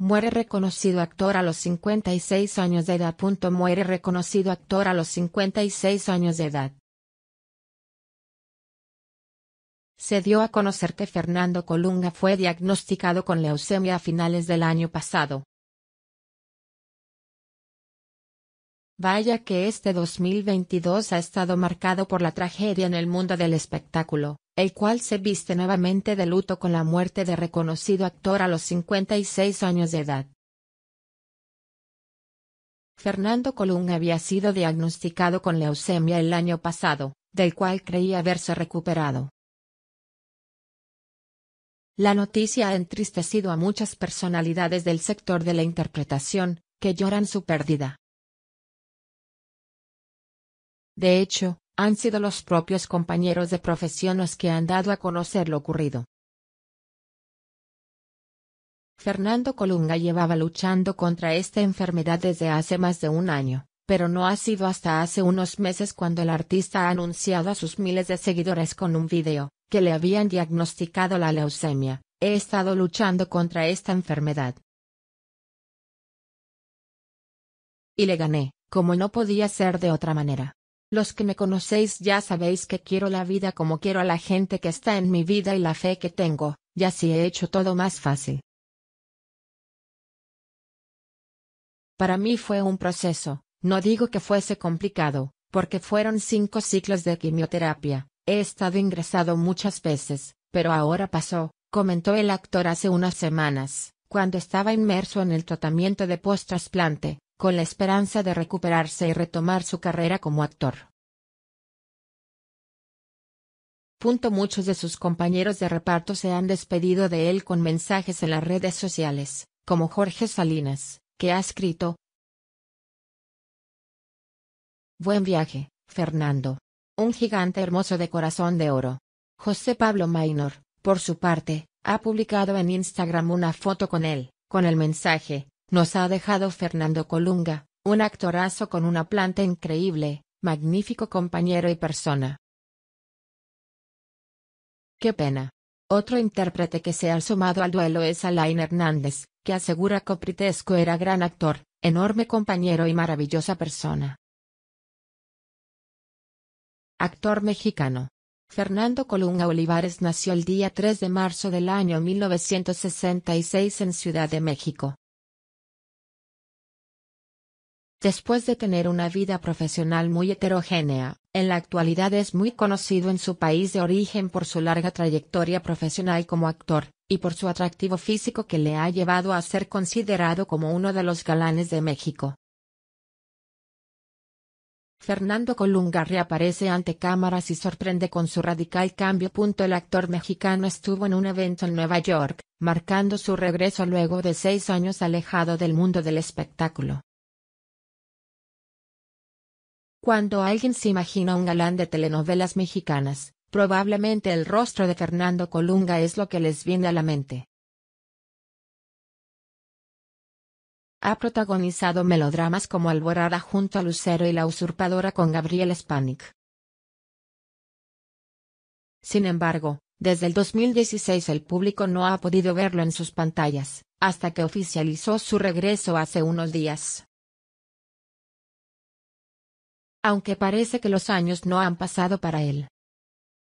Muere reconocido actor a los 56 años de edad. Muere reconocido actor a los 56 años de edad. Se dio a conocer que Fernando Colunga fue diagnosticado con leucemia a finales del año pasado. Vaya que este 2022 ha estado marcado por la tragedia en el mundo del espectáculo el cual se viste nuevamente de luto con la muerte de reconocido actor a los 56 años de edad. Fernando Colón había sido diagnosticado con leucemia el año pasado, del cual creía haberse recuperado. La noticia ha entristecido a muchas personalidades del sector de la interpretación, que lloran su pérdida. De hecho, han sido los propios compañeros de profesión los que han dado a conocer lo ocurrido. Fernando Colunga llevaba luchando contra esta enfermedad desde hace más de un año, pero no ha sido hasta hace unos meses cuando el artista ha anunciado a sus miles de seguidores con un video, que le habían diagnosticado la leucemia, he estado luchando contra esta enfermedad. Y le gané, como no podía ser de otra manera. Los que me conocéis ya sabéis que quiero la vida como quiero a la gente que está en mi vida y la fe que tengo, y así he hecho todo más fácil. Para mí fue un proceso, no digo que fuese complicado, porque fueron cinco ciclos de quimioterapia, he estado ingresado muchas veces, pero ahora pasó, comentó el actor hace unas semanas, cuando estaba inmerso en el tratamiento de post con la esperanza de recuperarse y retomar su carrera como actor. Punto muchos de sus compañeros de reparto se han despedido de él con mensajes en las redes sociales, como Jorge Salinas, que ha escrito Buen viaje, Fernando. Un gigante hermoso de corazón de oro. José Pablo Maynor, por su parte, ha publicado en Instagram una foto con él, con el mensaje, nos ha dejado Fernando Colunga, un actorazo con una planta increíble, magnífico compañero y persona. Qué pena. Otro intérprete que se ha sumado al duelo es Alain Hernández, que asegura que Pritesco era gran actor, enorme compañero y maravillosa persona. Actor mexicano. Fernando Colunga Olivares nació el día 3 de marzo del año 1966 en Ciudad de México. Después de tener una vida profesional muy heterogénea, en la actualidad es muy conocido en su país de origen por su larga trayectoria profesional como actor, y por su atractivo físico que le ha llevado a ser considerado como uno de los galanes de México. Fernando Colunga reaparece ante cámaras y sorprende con su radical cambio. El actor mexicano estuvo en un evento en Nueva York, marcando su regreso luego de seis años alejado del mundo del espectáculo. Cuando alguien se imagina un galán de telenovelas mexicanas, probablemente el rostro de Fernando Colunga es lo que les viene a la mente. Ha protagonizado melodramas como Alborada junto a Lucero y La Usurpadora con Gabriel Spanik. Sin embargo, desde el 2016 el público no ha podido verlo en sus pantallas, hasta que oficializó su regreso hace unos días aunque parece que los años no han pasado para él.